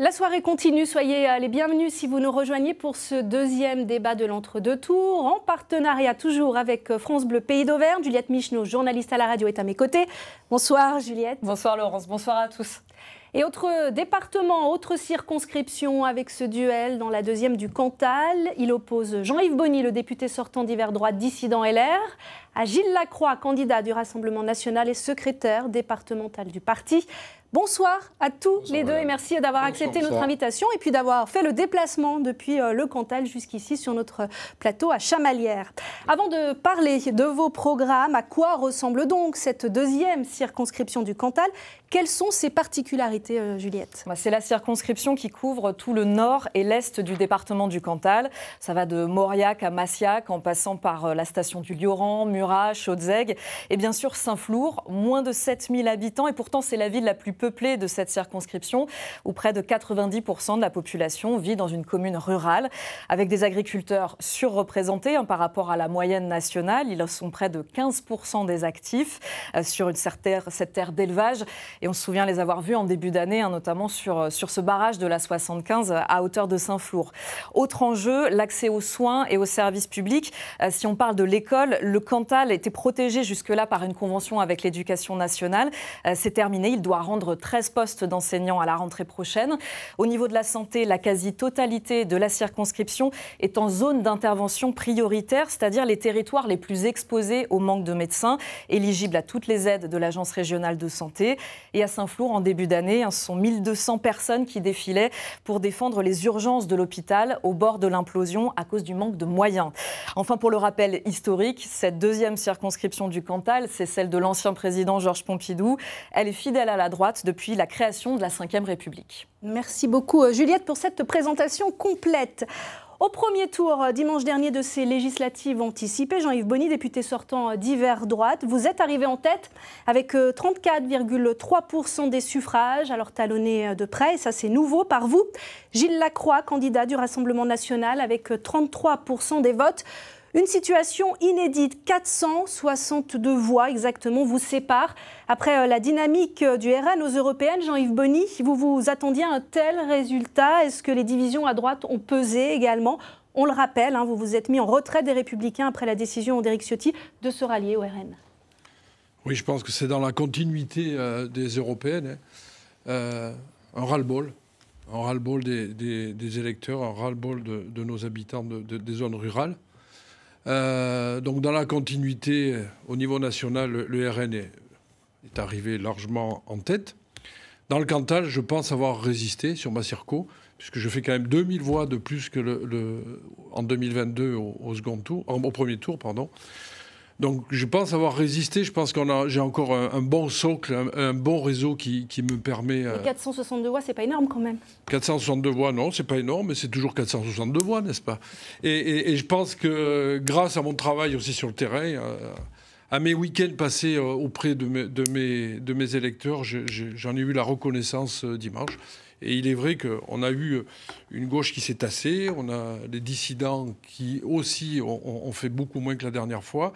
La soirée continue, soyez euh, les bienvenus si vous nous rejoignez pour ce deuxième débat de l'entre-deux tours, en partenariat toujours avec euh, France Bleu Pays d'Auvergne. Juliette Micheneau, journaliste à la radio, est à mes côtés. Bonsoir Juliette. Bonsoir Laurence, bonsoir à tous. Et autre euh, département, autre circonscription avec ce duel dans la deuxième du Cantal. Il oppose Jean-Yves Bonny, le député sortant d'hiver droite dissident LR, à Gilles Lacroix, candidat du Rassemblement national et secrétaire départemental du parti. Bonsoir à tous les deux et merci d'avoir accepté notre invitation et puis d'avoir fait le déplacement depuis euh, le Cantal jusqu'ici sur notre plateau à Chamalières. Avant de parler de vos programmes, à quoi ressemble donc cette deuxième circonscription du Cantal Quelles sont ses particularités, euh, Juliette bah, C'est la circonscription qui couvre tout le nord et l'est du département du Cantal. Ça va de Mauriac à Massiac en passant par euh, la station du Lioran, Murat, Chaudzeg et bien sûr Saint-Flour, moins de 7000 habitants et pourtant c'est la ville la plus peuplée de cette circonscription où près de 90% de la population vit dans une commune rurale avec des agriculteurs surreprésentés hein, par rapport à la moyenne nationale. Ils sont près de 15% des actifs euh, sur une certaine, cette terre d'élevage et on se souvient les avoir vus en début d'année, hein, notamment sur, euh, sur ce barrage de la 75 euh, à hauteur de Saint-Flour. Autre enjeu, l'accès aux soins et aux services publics. si on parle de l'école, le canton était protégé jusque-là par une convention avec l'éducation nationale. Euh, c'est terminé. Il doit rendre 13 postes d'enseignants à la rentrée prochaine. Au niveau de la santé, la quasi-totalité de la circonscription est en zone d'intervention prioritaire, c'est-à-dire les territoires les plus exposés au manque de médecins, éligibles à toutes les aides de l'Agence régionale de santé. Et à Saint-Flour, en début d'année, hein, ce sont 1200 personnes qui défilaient pour défendre les urgences de l'hôpital au bord de l'implosion à cause du manque de moyens. Enfin, pour le rappel historique, cette deuxième circonscription du Cantal, c'est celle de l'ancien président Georges Pompidou. Elle est fidèle à la droite depuis la création de la Ve République. Merci beaucoup euh, Juliette pour cette présentation complète. Au premier tour euh, dimanche dernier de ces législatives anticipées, Jean-Yves Bonny, député sortant euh, d'hiver droite, vous êtes arrivé en tête avec 34,3% des suffrages, alors talonné de près, et ça c'est nouveau par vous. Gilles Lacroix, candidat du Rassemblement national avec 33% des votes. Une situation inédite, 462 voix exactement vous séparent. Après euh, la dynamique euh, du RN aux européennes, Jean-Yves Bonny, vous vous attendiez à un tel résultat Est-ce que les divisions à droite ont pesé également On le rappelle, hein, vous vous êtes mis en retrait des Républicains après la décision d'Éric Ciotti de se rallier au RN. Oui, je pense que c'est dans la continuité euh, des européennes. Hein. un ras-le-bol, un ras-le-bol des, électeurs, un ras-le-bol de, nos habitants des zones rurales. Euh, donc dans la continuité, au niveau national, le RN est, arrivé largement en tête. Dans le Cantal, je pense avoir résisté sur ma circo, puisque je fais quand même 2000 voix de plus que le, en 2022 au, second tour, au premier tour. pardon. Donc je pense avoir résisté. Je pense qu'on a, j'ai encore un, bon socle, un, bon réseau qui, qui me permet. 462 euh, voix, c'est pas énorme quand même. 462 voix, non, c'est pas énorme, mais c'est toujours 462 voix, n'est-ce pas et, je pense que euh, grâce à mon travail aussi sur le terrain. Euh, à mes week-ends passés auprès de mes, de mes, de mes électeurs, j'en ai eu la reconnaissance dimanche. Et il est vrai qu'on a eu une gauche qui s'est tassée, on a des dissidents qui aussi ont, ont fait beaucoup moins que la dernière fois.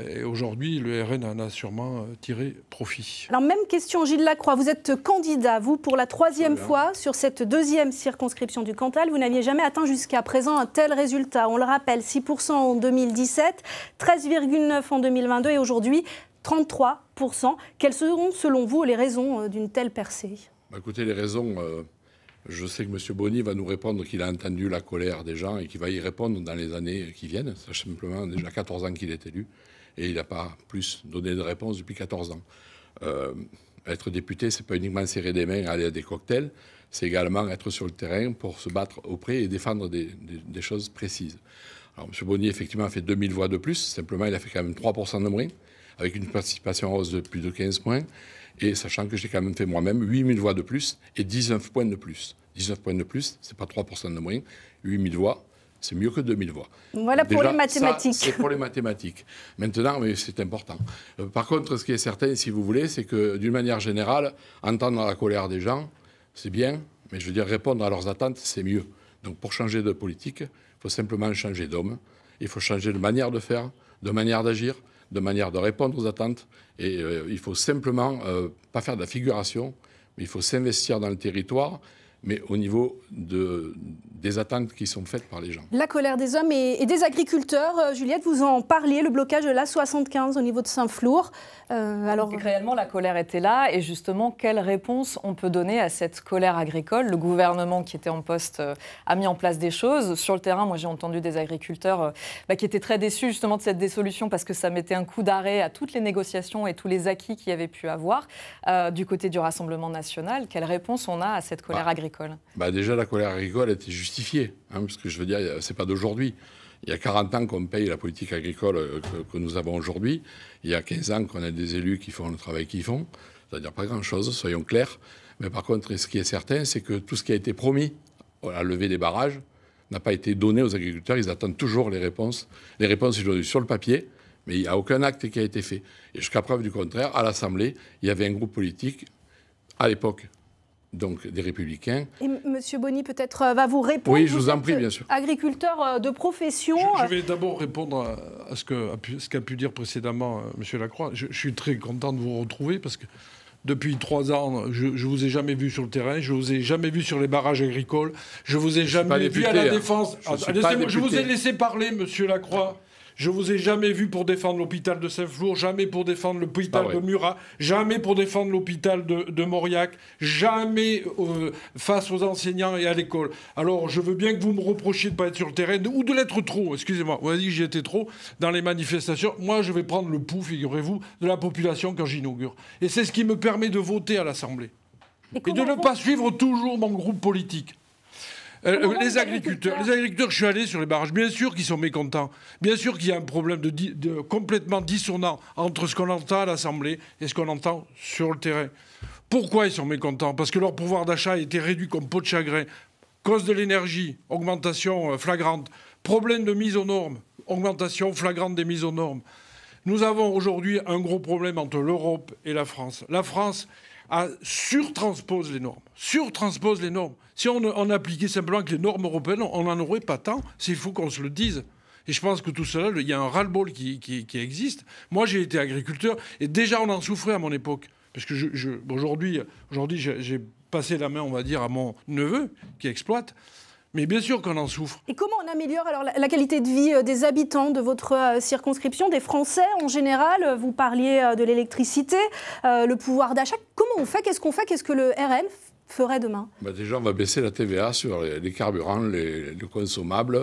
Et aujourd'hui, le RN en a sûrement euh, tiré profit. Alors, même question, Gilles Lacroix. Vous êtes candidat, vous, pour la troisième fois sur cette deuxième circonscription du Cantal. Vous n'aviez jamais atteint jusqu'à présent un tel résultat. On le rappelle, 6% en 2017, 13,9% en 2022 et aujourd'hui, 33%. Quelles seront, selon vous, les raisons euh, d'une telle percée bah, Écoutez, les raisons, euh, je sais que M. Bonny va nous répondre qu'il a entendu la colère des gens et qu'il va y répondre dans les années qui viennent. C'est simplement déjà 14 ans qu'il est élu et il n'a pas plus donné de réponse depuis 14 ans. Euh, être député, c'est pas uniquement serrer des mains, aller à des cocktails, c'est également être sur le terrain pour se battre auprès et défendre des, choses précises. Alors, M. Bonnier, effectivement, a fait 2000 voix de plus, simplement, il a fait quand même 3% de moins, avec une participation en hausse de plus de 15 points, et sachant que j'ai quand même fait moi-même 8000 voix de plus et 19 points de plus. 19 points de plus, c'est pas 3% de moins, 8000 voix, c'est mieux que 2000 voix. Voilà pour les mathématiques. C'est pour les mathématiques. Maintenant, mais c'est important. Euh, par contre, ce qui est certain, si vous voulez, c'est que d'une manière générale, entendre la colère des gens, c'est bien, mais je veux dire, répondre à leurs attentes, c'est mieux. Donc pour changer de politique, il faut simplement changer d'homme, il faut changer de manière de faire, de manière d'agir, de manière de répondre aux attentes, et euh, il faut simplement euh, pas faire de la figuration, mais il faut s'investir dans le territoire mais au niveau de, des attentes qui sont faites par les gens. La colère des hommes et, des agriculteurs, euh, Juliette, vous en parliez, le blocage de la 75 au niveau de Saint-Flour. Euh, alors... Réellement, la colère était là, et justement, quelle réponse on peut donner à cette colère agricole Le gouvernement qui était en poste euh, a mis en place des choses. Sur le terrain, moi j'ai entendu des agriculteurs euh, bah, qui étaient très déçus justement de cette désolution parce que ça mettait un coup d'arrêt à toutes les négociations et tous les acquis qu'il y avait pu avoir. du côté du Rassemblement national, quelle réponse on a à cette colère bah, agricole bah, déjà, la colère agricole était justifiée, hein, parce que je veux dire, c'est pas d'aujourd'hui. Il y a 40 ans qu'on paye la politique agricole euh, que, nous avons aujourd'hui. Il y a 15 ans qu'on a des élus qui font le travail qu'ils font. C'est-à-dire pas grand-chose, soyons clairs. Mais par contre, ce qui est certain, c'est que tout ce qui a été promis à lever des barrages n'a pas été donné aux agriculteurs. Ils attendent toujours les réponses. Les réponses, aujourd'hui sur le papier, mais il n'y a aucun acte qui a été fait. Et jusqu'à preuve du contraire, à l'Assemblée, il y avait un groupe politique, à l'époque donc des républicains. Et Monsieur Bonny peut-être euh, va vous répondre. Oui, je vous, en prie, bien sûr. Agriculteur euh, de profession. Je, euh, vais d'abord répondre à, ce qu'a pu dire précédemment Monsieur Lacroix. Je, suis très content de vous retrouver parce que depuis trois ans, je, ne vous ai jamais vu sur le terrain, je ne vous ai jamais vu sur les barrages agricoles, je vous ai jamais vu à la hein. défense. Ah, je vous ai laissé parler, Monsieur Lacroix. Je vous ai jamais vu pour défendre l'hôpital de Saint-Flour, jamais pour défendre l'hôpital de Murat, jamais pour défendre l'hôpital de, Mauriac, jamais euh, face aux enseignants et à l'école. Alors, je veux bien que vous me reprochiez de ne pas être sur le terrain, ou de l'être trop, excusez-moi, vous avez dit que j'étais trop dans les manifestations. Moi, je vais prendre le pouls, figurez-vous, de la population quand j'inaugure. Et c'est ce qui me permet de voter à l'Assemblée. et de ne pas suivre toujours mon groupe politique. Euh, les, agriculteurs, les agriculteurs, je suis allé sur les barrages, bien sûr qu'ils sont mécontents, bien sûr qu'il y a un problème de, complètement dissonant entre ce qu'on entend à l'Assemblée et ce qu'on entend sur le terrain. Pourquoi ils sont mécontents Parce que leur pouvoir d'achat a été réduit comme peau de chagrin. Cause de l'énergie, augmentation euh, flagrante. Problème de mise aux normes, augmentation flagrante des mises aux normes. Nous avons aujourd'hui un gros problème entre l'Europe et la France. La France à surtranspose les normes. Surtranspose les normes. Si on, appliquait simplement que les normes européennes, on n'en aurait pas tant. C'est fou qu'on se le dise. Et je pense que tout cela, il y a un ras-le-bol qui, existe. Moi, j'ai été agriculteur et déjà, on en souffrait à mon époque. Parce que je, aujourd'hui, j'ai passé la main, on va dire, à mon neveu qui exploite. Mais bien sûr qu'on en souffre. Et comment on améliore alors la, qualité de vie euh, des habitants de votre euh, circonscription, des Français en général euh, Vous parliez de l'électricité, le pouvoir d'achat. Comment on fait Qu'est-ce qu'on fait Qu'est-ce que le RN ferait demain bah, Déjà, on va baisser la TVA sur les, carburants, les, consommables,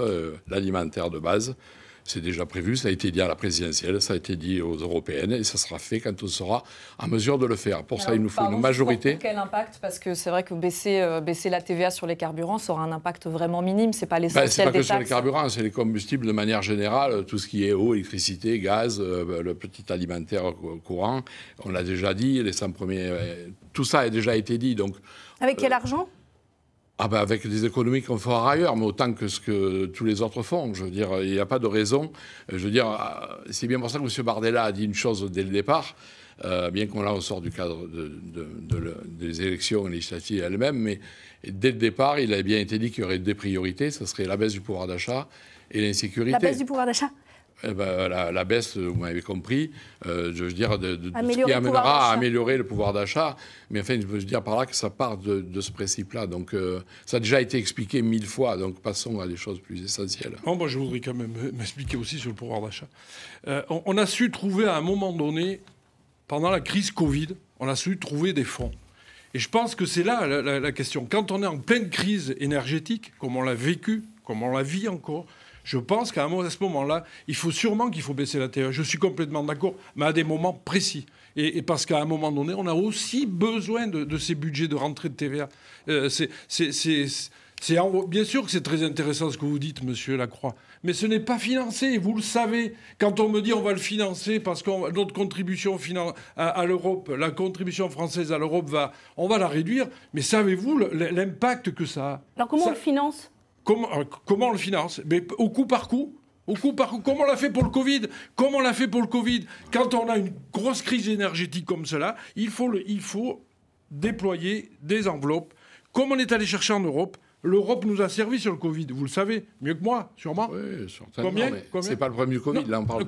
l'alimentaire de base. C'est déjà prévu, ça a été dit à la présidentielle, ça a été dit aux européennes, et ça sera fait quand on sera en mesure de le faire. Pour ça, il nous faut une majorité. quel impact Parce que c'est vrai que baisser, euh, la TVA sur les carburants, ça aura un impact vraiment minime. C'est pas ben, l'essentiel Ce C'est pas que sur les carburants, c'est les combustibles de manière générale, tout ce qui est eau, électricité, gaz, euh, ben, le petit alimentaire courant. On l'a déjà dit, les 100 premiers, euh, tout ça a déjà été dit. Donc avec quel argent ah ben, avec des économies qu'on fera ailleurs, mais autant que ce que tous les autres font. Je veux dire, il n'y a pas de raison. Euh, je veux dire, euh, c'est bien pour ça que M. Bardella a dit une chose dès le départ, euh, bien qu'on la sort du cadre des élections législatives elles-mêmes, mais dès le départ, il a bien été dit qu'il y aurait des priorités, ce serait la baisse du pouvoir d'achat et l'insécurité. La baisse du pouvoir d'achat eh ben, la, baisse, euh, vous m'avez compris, euh, je veux dire, ce qui amènera à améliorer le pouvoir d'achat. Mais enfin, je veux dire par là que ça part de, ce principe-là. Donc, euh, ça a déjà été expliqué mille fois. Donc, passons à des choses plus essentielles. Bon, moi, je voudrais quand même m'expliquer aussi sur le pouvoir d'achat. on, a su trouver à un moment donné, pendant la crise Covid, on a su trouver des fonds. Et je pense que c'est là la, la question. Quand on est en pleine crise énergétique, comme on l'a vécu, comme on la vit encore, je pense qu'à ce moment-là, il faut sûrement qu'il faut baisser la TVA. E. Je suis complètement d'accord, mais à des moments précis. Et, parce qu'à un moment donné, on a aussi besoin de, ces budgets de rentrée de TVA. Euh, c'est, bien sûr que c'est très intéressant ce que vous dites, Monsieur Lacroix, mais ce n'est pas financé, vous le savez. Quand on me dit on va le financer parce que notre contribution à, à l'Europe, la contribution française à l'Europe, va, on va la réduire, mais savez-vous l'impact que ça a Alors comment on le finance euh, comment, on le finance Mais au coup par coup au comme on l'a fait pour le Covid, Comment on l'a fait pour le Covid, quand on a une grosse crise énergétique comme cela, il faut, il faut déployer des enveloppes, comme on est allé chercher en Europe, L'Europe nous a servi sur le Covid, vous le savez, mieux que moi, sûrement. Oui, certainement. Combien, C'est pas le premier Covid, là on parle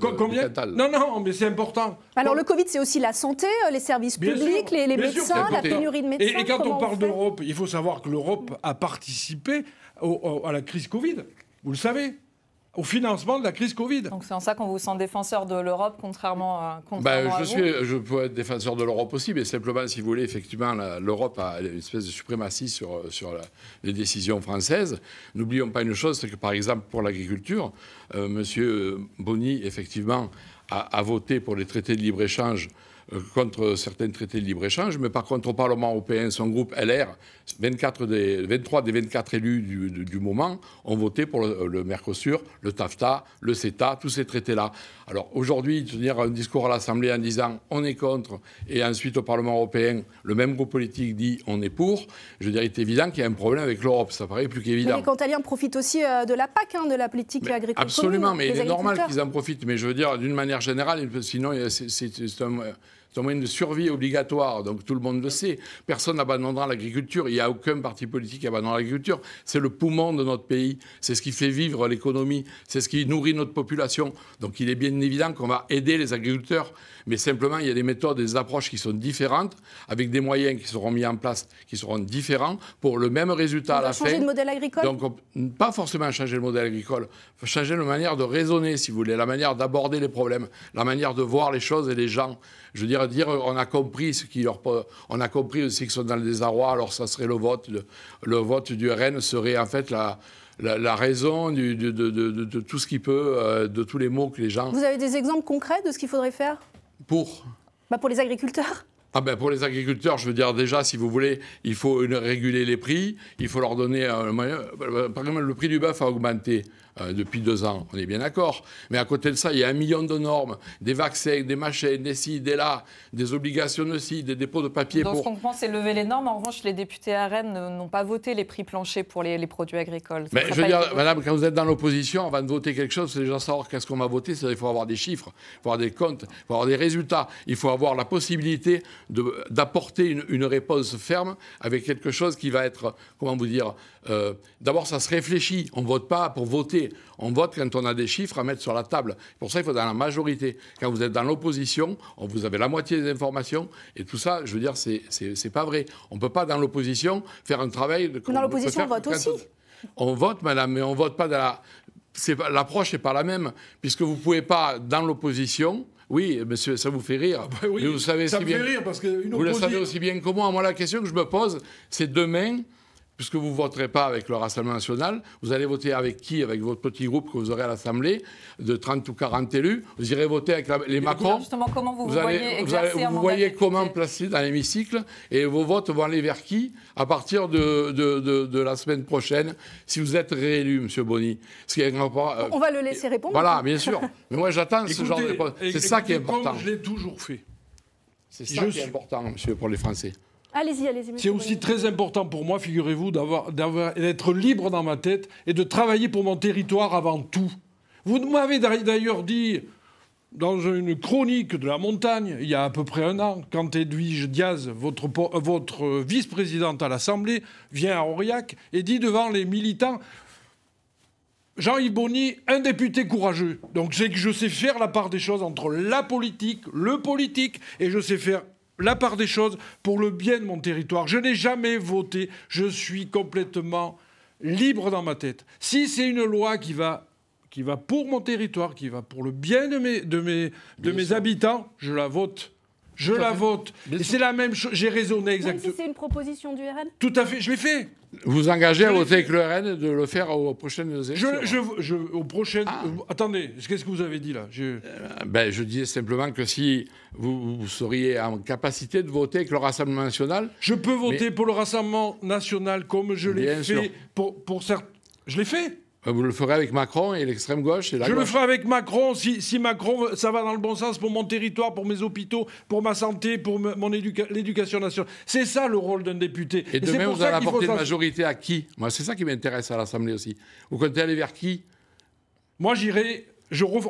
Non, non, mais c'est important. Alors le Covid, c'est aussi la santé, euh, les services publics, les, médecins, la pénurie de médecins. Et, quand on parle d'Europe, il faut savoir que l'Europe a participé à la crise Covid. Vous le savez au financement de la crise Covid. Donc c'est en ça qu'on vous sent défenseur de l'Europe, contrairement à, contrairement ben, je suis, Je peux être défenseur de l'Europe aussi, mais simplement, si vous voulez, effectivement, l'Europe a une espèce de suprématie sur, sur les décisions françaises. N'oublions pas une chose, c'est que, par exemple, pour l'agriculture, euh, M. Bonny, effectivement, a, a, voté pour les traités de libre-échange euh, contre certains traités de libre-échange, mais par contre au Parlement européen, son groupe LR, 24 des, 23 des 24 élus du, moment ont voté pour le, Mercosur, le TAFTA, le CETA, tous ces traités-là. Alors aujourd'hui, tenir un discours à l'Assemblée en disant on est contre, et ensuite au Parlement européen, le même groupe politique dit on est pour, je il est évident qu'il y a un problème avec l'Europe, ça paraît plus qu'évident. Mais Les Cantaliens profitent aussi euh, de la PAC, hein, de la politique agricole agricole. Absolument, mais il est normal qu'ils en profitent, mais je veux dire, d'une manière générale, sinon c'est un c'est un moyen de survie obligatoire, donc tout le monde le sait. Personne n'abandonnera l'agriculture. Il n'y a aucun parti politique qui abandonnera l'agriculture. C'est le poumon de notre pays. C'est ce qui fait vivre l'économie. C'est ce qui nourrit notre population. Donc il est bien évident qu'on va aider les agriculteurs. Mais simplement, il y a des méthodes, des approches qui sont différentes, avec des moyens qui seront mis en place, qui seront différents, pour le même résultat à la fin. changer modèle agricole Donc, pas forcément changer le modèle agricole. Changer la manière de raisonner, si vous voulez, la manière d'aborder les problèmes, la manière de voir les choses et les gens. Je veux dire, dire euh, on a compris ce qui leur, on a compris aussi qu'ils sont dans le désarroi, alors ça serait le vote, le, vote du RN serait en fait la, raison de, tout ce qui peut, euh, de tous les maux que les gens. Vous avez des exemples concrets de ce qu'il faudrait faire Pour bah Pour les agriculteurs ah ben pour les agriculteurs, je veux dire déjà, si vous voulez, il faut réguler les prix, il faut leur donner... Un... moyen, bah, bah, Par exemple, le prix du bœuf a augmenté. Euh, depuis deux ans, on est bien d'accord. Mais à côté de ça, il y a un million de normes, des vaccins, des machins, des ci, des là, des obligations de ci, des dépôts de papier. Donc ce qu'on pense, c'est lever les normes. En revanche, les députés à Rennes n'ont pas voté les prix planchers pour les, produits agricoles. Mais je veux dire, madame, quand vous êtes dans l'opposition, on va voter quelque chose, c'est les gens savoir qu'est-ce qu'on va voter, il faut avoir des chiffres, il faut avoir des comptes, il faut avoir des résultats, il faut avoir la possibilité d'apporter une, réponse ferme avec quelque chose qui va être, comment vous dire, euh, d'abord ça se réfléchit, on ne vote pas pour voter on vote quand on a des chiffres à mettre sur la table. Pour ça, il faut dans la majorité. Quand vous êtes dans l'opposition, vous avez la moitié des informations. Et tout ça, je veux dire, n'est pas vrai. On ne peut pas, dans l'opposition, faire un travail... De, dans l'opposition, on vote aussi. On vote, madame, mais on vote pas dans la... L'approche n'est pas la même, puisque vous ne pouvez pas, dans l'opposition... Oui, monsieur, ça vous fait rire. Ah bah vous savez ça me fait rire parce que vous le savez aussi bien que moi. Moi, la question que je me pose, c'est demain, puisque vous ne voterez pas avec le Rassemblement national, vous allez voter avec qui Avec votre petit groupe que vous aurez à l'Assemblée, de 30 ou 40 élus. Vous irez voter avec les Macron. vous, voyez, comment placer dans l'hémicycle et vos votes vont aller vers qui à partir de, la semaine prochaine, si vous êtes réélu, M. Bonny. Euh, On va le laisser répondre. Voilà, bien sûr. Mais moi, j'attends ce genre de réponse. C'est ça qui est important. je l'ai toujours fait. C'est ça qui est important, monsieur, pour les Français. C'est aussi très important pour moi, figurez-vous, d'être libre dans ma tête et de travailler pour mon territoire avant tout. Vous m'avez d'ailleurs dit dans une chronique de la montagne, il y a à peu près un an, quand Edwige Diaz, votre, euh, votre vice-présidente à l'Assemblée, vient à Aurillac et dit devant les militants Jean-Yves Bonny, un député courageux. Donc que je sais faire la part des choses entre la politique, le politique, et je sais faire la part des choses pour le bien de mon territoire. Je n'ai jamais voté, je suis complètement libre dans ma tête. Si c'est une loi qui va qui va pour mon territoire, qui va pour le bien de de de mes habitants, je la vote je la vote. c'est la même chose. J'ai raisonné exactement. si c'est une proposition du RN Tout à fait, je l'ai fait. Vous engagez à voter avec le RN et de le faire aux prochaines élections je, je, je ah. euh, attendez, qu'est-ce que vous avez dit là je... Euh, ben, je disais simplement que si vous, seriez en capacité de voter avec le Rassemblement national. Je peux voter pour le Rassemblement national comme je l'ai fait pour, pour certains. Je l'ai fait euh, vous le ferez avec Macron et l'extrême gauche et la Je le ferai avec Macron si, Macron ça va dans le bon sens pour mon territoire, pour mes hôpitaux, pour ma santé, pour l'éducation nationale. C'est ça le rôle d'un député. Et, demain vous allez apporter une majorité à qui Moi c'est ça qui m'intéresse à l'Assemblée aussi. Vous comptez aller vers qui Moi j'irai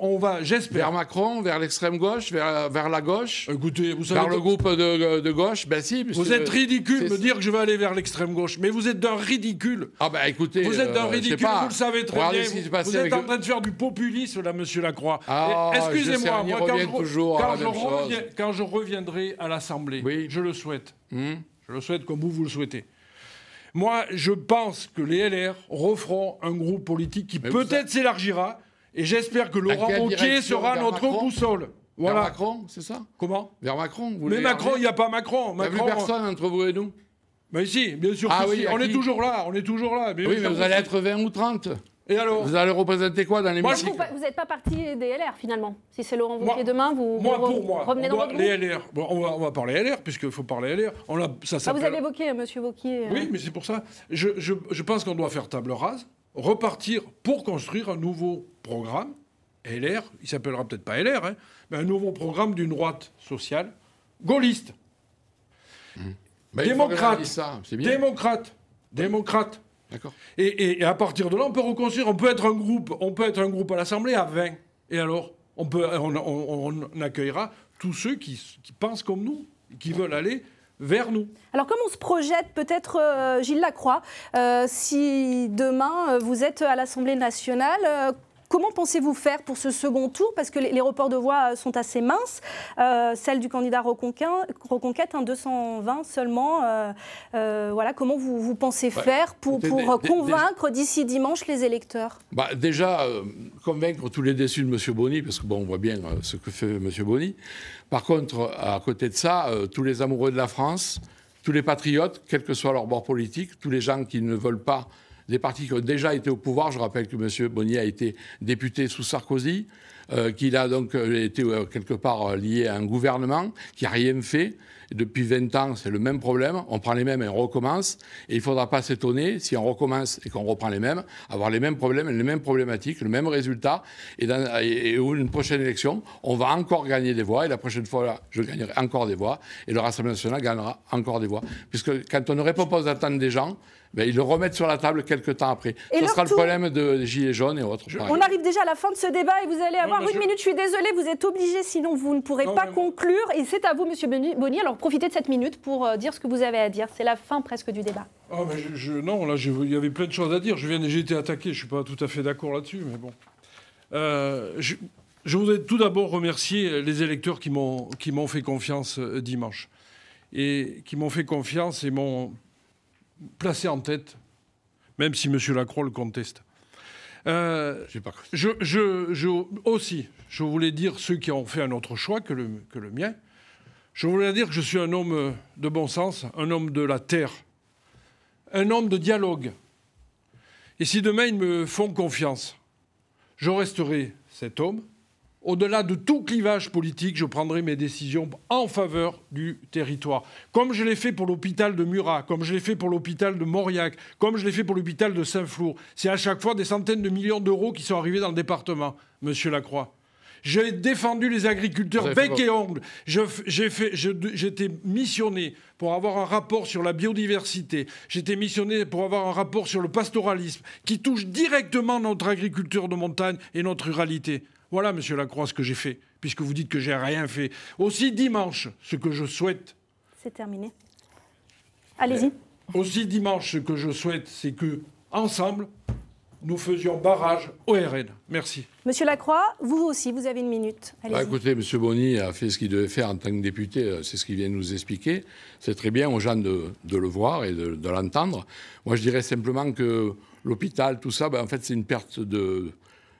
on va, j'espère, vers Macron, vers l'extrême gauche, vers, la gauche, Écoutez, vous savez vers le groupe de, gauche. Ben si, vous êtes ridicule de me dire que je vais aller vers l'extrême gauche, mais vous êtes d'un ridicule. Ah ben écoutez, vous êtes euh, d'un ridicule, vous le savez très bien. Vous, êtes en train de faire du populisme là, Monsieur Lacroix. Ah, Excusez-moi, moi, quand, je, à quand, je, reviendrai à l'Assemblée, oui. je le souhaite. Hmm. Je le souhaite comme vous vous le souhaitez. Moi, je pense que les LR referont un groupe politique qui peut-être s'élargira. Et j'espère que Laurent Wauquiez sera notre boussole. Voilà. Vers Macron, c'est ça Comment Vers Macron. Vous mais Macron, il n'y a pas Macron. n'y a plus personne entre vous et nous Mais si, bien sûr. Ah que si. On est toujours là, on est toujours là. oui, mais vous allez être 20 ou 30. Et alors Vous allez représenter quoi dans les Moi, Vous n'êtes pas parti des LR finalement. Si c'est Laurent Wauquiez demain, vous, moi, vous pour moi, on Les LR. Bon, on, va, parler LR, puisqu'il faut parler LR. On a, ça ah, vous avez évoqué euh, M. Wauquiez. Euh. Oui, mais c'est pour ça. je pense qu'on doit faire table rase repartir pour construire un nouveau programme, LR, il s'appellera peut-être pas LR, hein, mais un nouveau programme d'une droite sociale gaulliste. Mmh. Bah, démocrate, démocrate, démocrate, Et, à partir de là, on peut reconstruire. On peut être un groupe, on peut être un groupe à l'Assemblée à 20. Et alors, on, peut, accueillera tous ceux qui pensent comme nous, qui veulent aller vers nous. Alors comment on se projette peut-être, euh, Gilles Lacroix, euh, si demain euh, vous êtes à l'Assemblée nationale, Comment pensez-vous faire pour ce second tour Parce que les, reports de voix euh, sont assez minces. Euh, celle du candidat Reconquête, un hein, 220 seulement. Euh, voilà, comment vous, vous pensez faire pour, convaincre d'ici dimanche les électeurs bah, Déjà, convaincre tous les déçus de M. Bonny, parce que bon, on voit bien ce que fait M. Bonny. Par contre, à côté de ça, tous les amoureux de la France, tous les patriotes, quel que soit leur bord politique, tous les gens qui ne veulent pas des partis qui ont déjà été au pouvoir. Je rappelle que M. Bonnier a été député sous Sarkozy, euh, qu'il a donc euh, été euh, quelque part lié à un gouvernement qui n'a rien fait. Depuis 20 ans, c'est le même problème. On prend les mêmes et on recommence. Et il ne faudra pas s'étonner, si on recommence et qu'on reprend les mêmes, avoir les mêmes problèmes, les mêmes problématiques, le même résultat. Et, dans, une prochaine élection, on va encore gagner des voix. Et la prochaine fois, là, je gagnerai encore des voix. Et le Rassemblement national gagnera encore des voix. Puisque quand on ne répond pas aux attentes des gens, ils le remettent sur la table quelques temps après. Ce sera le problème de Gilets jaunes et autres. On arrive déjà à la fin de ce débat et vous allez avoir une minute. Je suis désolé, vous êtes obligé, sinon vous ne pourrez pas conclure. Et c'est à vous, Monsieur Bonnier. Alors profitez de cette minute pour euh, dire ce que vous avez à dire. C'est la fin presque du débat. Ah, non, là, il y avait plein de choses à dire. Je viens, j'ai été attaqué. Je ne suis pas tout à fait d'accord là-dessus, mais bon. Euh, je, je, voudrais tout d'abord remercier les électeurs qui m'ont fait confiance euh, dimanche et qui m'ont fait confiance et m'ont placé en tête, même si M. Lacroix le conteste. Euh, aussi, je voulais dire ceux qui ont fait un autre choix que le, que le mien. Je voulais dire que je suis un homme de bon sens, un homme de la terre, un homme de dialogue. Et si demain ils me font confiance, je resterai cet homme au-delà de tout clivage politique, je prendrai mes décisions en faveur du territoire. Comme je l'ai fait pour l'hôpital de Murat, comme je l'ai fait pour l'hôpital de Mauriac, comme je l'ai fait pour l'hôpital de Saint-Flour. C'est à chaque fois des centaines de millions d'euros qui sont arrivés dans le département, monsieur Lacroix. J'ai défendu les agriculteurs bec et ongle. J'étais missionné pour avoir un rapport sur la biodiversité. J'étais missionné pour avoir un rapport sur le pastoralisme qui touche directement notre agriculture de montagne et notre ruralité. Voilà, monsieur Lacroix, ce que j'ai fait, puisque vous dites que j'ai rien fait. Aussi dimanche, ce que je souhaite. C'est terminé. Allez-y. Euh, aussi dimanche, ce que je souhaite, c'est que, ensemble, nous faisions barrage au RN. Merci. Monsieur Lacroix, vous aussi, vous avez une minute. Bah, écoutez, M. Bonny a fait ce qu'il devait faire en tant que député, euh, c'est ce qu'il vient de nous expliquer. C'est très bien aux gens de, le voir et de, l'entendre. Moi, je dirais simplement que l'hôpital, tout ça, bah, en fait, c'est une perte de,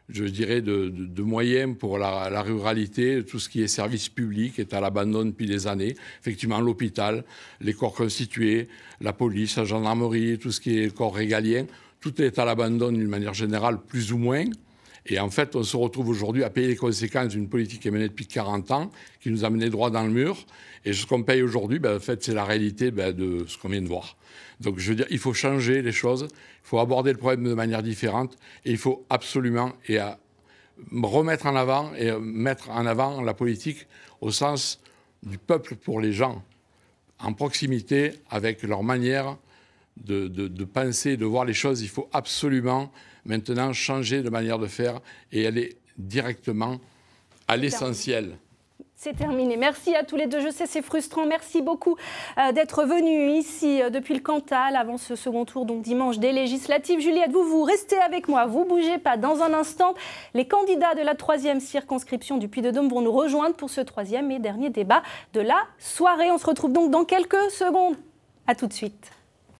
je dirais, de, moyens pour la, la, ruralité. Tout ce qui est service public est à l'abandon depuis des années. Effectivement, l'hôpital, les corps constitués, la police, la gendarmerie, tout ce qui est corps régalien, tout est à l'abandon d'une manière générale, plus ou moins. Et en fait, on se retrouve aujourd'hui à payer les conséquences d'une politique qui est menée depuis 40 ans, qui nous a mené droit dans le mur. Et ce qu'on paye aujourd'hui, ben, en fait, c'est la réalité ben, de ce qu'on vient de voir. Donc, je veux dire, il faut changer les choses, il faut aborder le problème de manière différente, et il faut absolument et remettre en avant et mettre en avant la politique au sens du peuple pour les gens, en proximité avec leur manière de, penser, de voir les choses, il faut absolument maintenant changer de manière de faire et aller directement à l'essentiel. C'est terminé. Merci à tous les deux. Je sais, c'est frustrant. Merci beaucoup euh, d'être venus ici euh, depuis le Cantal avant ce second tour, donc dimanche des législatives. Juliette, vous, vous restez avec moi. Vous bougez pas. Dans un instant, les candidats de la troisième circonscription du Puy-de-Dôme vont nous rejoindre pour ce troisième et dernier débat de la soirée. On se retrouve donc dans quelques secondes. À tout de suite.